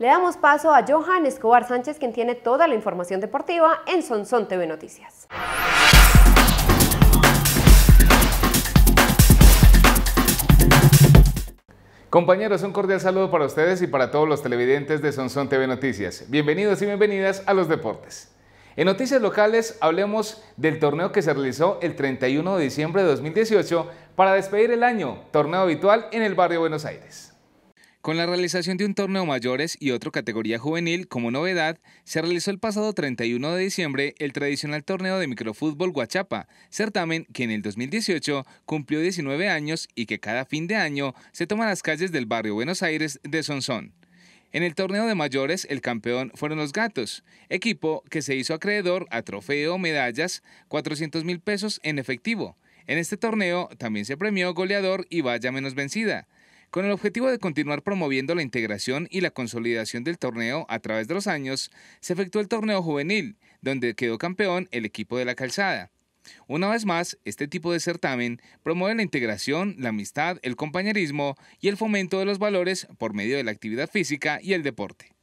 Le damos paso a Johan Escobar Sánchez, quien tiene toda la información deportiva en Sonson TV Noticias. Compañeros, un cordial saludo para ustedes y para todos los televidentes de Sonson TV Noticias. Bienvenidos y bienvenidas a los deportes. En noticias locales hablemos del torneo que se realizó el 31 de diciembre de 2018 para despedir el año, torneo habitual en el barrio Buenos Aires. Con la realización de un torneo mayores y otro categoría juvenil como novedad, se realizó el pasado 31 de diciembre el tradicional torneo de microfútbol Guachapa, certamen que en el 2018 cumplió 19 años y que cada fin de año se toma las calles del barrio Buenos Aires de Sonsón. En el torneo de mayores, el campeón fueron los Gatos, equipo que se hizo acreedor a trofeo, medallas, 400 mil pesos en efectivo. En este torneo también se premió goleador y valla menos vencida. Con el objetivo de continuar promoviendo la integración y la consolidación del torneo a través de los años, se efectuó el torneo juvenil, donde quedó campeón el equipo de la calzada. Una vez más, este tipo de certamen promueve la integración, la amistad, el compañerismo y el fomento de los valores por medio de la actividad física y el deporte.